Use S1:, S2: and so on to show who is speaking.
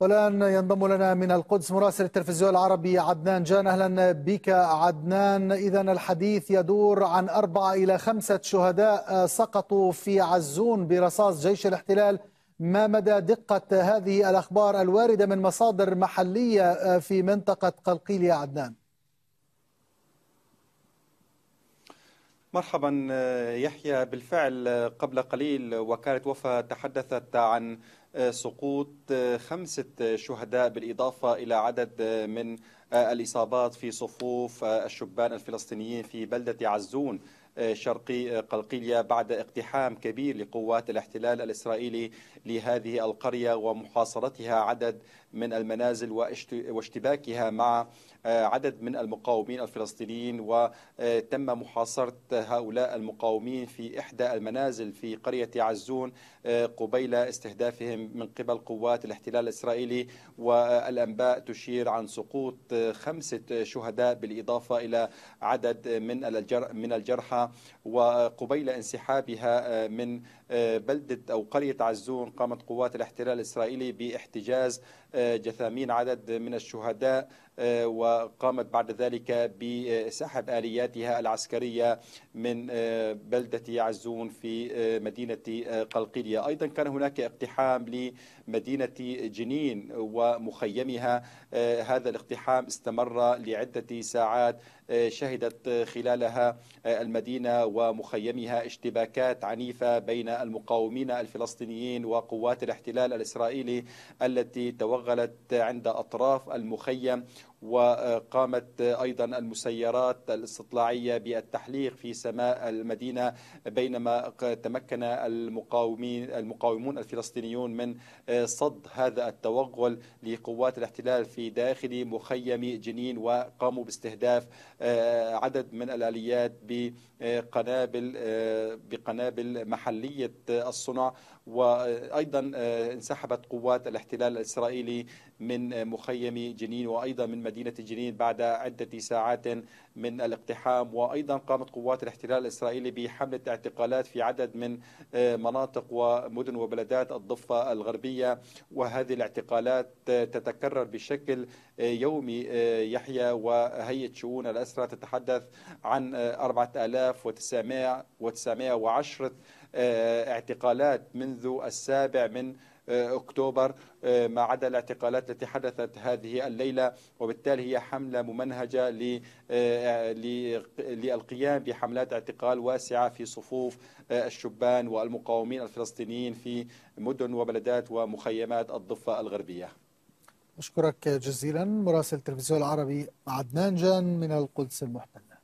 S1: والآن ينضم لنا من القدس مراسل التلفزيون العربي عدنان جان أهلا بك عدنان إذا الحديث يدور عن أربعة إلى خمسة شهداء سقطوا في عزون برصاص جيش الاحتلال ما مدى دقة هذه الأخبار الواردة من مصادر محلية في منطقة قلقيل يا عدنان؟
S2: مرحبا آه، يحيى بالفعل آه، قبل قليل وكالة وفا تحدثت عن آه، سقوط خمسة شهداء بالإضافة إلى عدد من الإصابات في صفوف الشبان الفلسطينيين في بلدة عزون شرقي آه، قلقيلية بعد اقتحام كبير لقوات الاحتلال الإسرائيلي لهذه القرية ومحاصرتها عدد من المنازل واشتباكها مع آه، عدد من المقاومين الفلسطينيين وتم آه، محاصرة هؤلاء المقاومين في إحدى المنازل في قرية عزون قبيل استهدافهم من قبل قوات الاحتلال الإسرائيلي والأنباء تشير عن سقوط خمسة شهداء بالإضافة إلى عدد من الجرحى وقبيل انسحابها آه، من آه، بلدة أو قرية عزون قامت قوات الاحتلال الإسرائيلي باحتجاز آه، جثامين عدد من الشهداء آه، وقامت بعد ذلك بسحب آلياتها العسكرية من آه، بلدة عزون في آه، مدينة قلقيلية أيضا كان هناك اقتحام لمدينة جنين ومخيمها هذا الاقتحام استمر لعدة ساعات شهدت خلالها المدينة ومخيمها اشتباكات عنيفة بين المقاومين الفلسطينيين وقوات الاحتلال الإسرائيلي التي توغلت عند أطراف المخيم وقامت أيضا المسيرات الاستطلاعية بالتحليق في سماء المدينة بينما تمكن المقاومين المقاومون الفلسطينيون من صد هذا التوغل لقوات الاحتلال في داخل مخيم جنين وقاموا باستهداف آه، عدد من الآليات بقنابل آه، بقنابل محلية الصنع وأيضا آه، انسحبت قوات الاحتلال الإسرائيلي من مخيم جنين وأيضا من مدينة مدينة جنين بعد عدة ساعات من الاقتحام وأيضا قامت قوات الاحتلال الإسرائيلي بحملة اعتقالات في عدد من آه، مناطق ومدن وبلدات الضفة الغربية وهذه الاعتقالات آه، تتكرر بشكل آه، يومي يحيى وهيئة شؤون الأسرة تتحدث عن 4910 آه، اعتقالات منذ السابع من آه، اكتوبر آه، ما عدا الاعتقالات التي حدثت هذه الليله وبالتالي هي حمله ممنهجه للقيام بحملات اعتقال واسعه في صفوف الشبان والمقاومين الفلسطينيين في مدن وبلدات ومخيمات الضفه الغربيه.
S1: اشكرك جزيلا مراسل التلفزيون العربي عدنان جان من القدس المحتله.